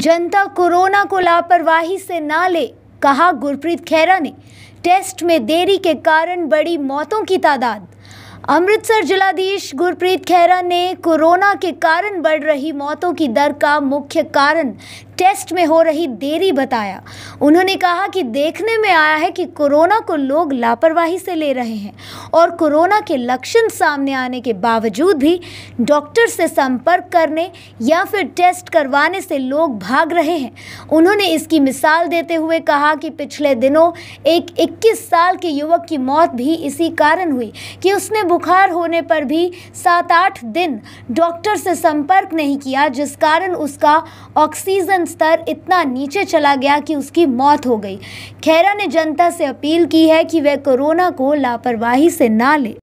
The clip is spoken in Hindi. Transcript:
जनता कोरोना को लापरवाही से ना ले कहा गुरप्रीत खैरा ने टेस्ट में देरी के कारण बड़ी मौतों की तादाद अमृतसर जिलाधीश गुरप्रीत खैरा ने कोरोना के कारण बढ़ रही मौतों की दर का मुख्य कारण टेस्ट में हो रही देरी बताया उन्होंने कहा कि देखने में आया है कि कोरोना को लोग लापरवाही से ले रहे हैं और कोरोना के लक्षण सामने आने के बावजूद भी डॉक्टर से संपर्क करने या फिर टेस्ट करवाने से लोग भाग रहे हैं उन्होंने इसकी मिसाल देते हुए कहा कि पिछले दिनों एक 21 साल के युवक की मौत भी इसी कारण हुई कि उसने बुखार होने पर भी सात आठ दिन डॉक्टर से संपर्क नहीं किया जिस कारण उसका ऑक्सीजन स्तर इतना नीचे चला गया कि उसकी मौत हो गई खैरा ने जनता से अपील की है कि वह कोरोना को लापरवाही से ना ले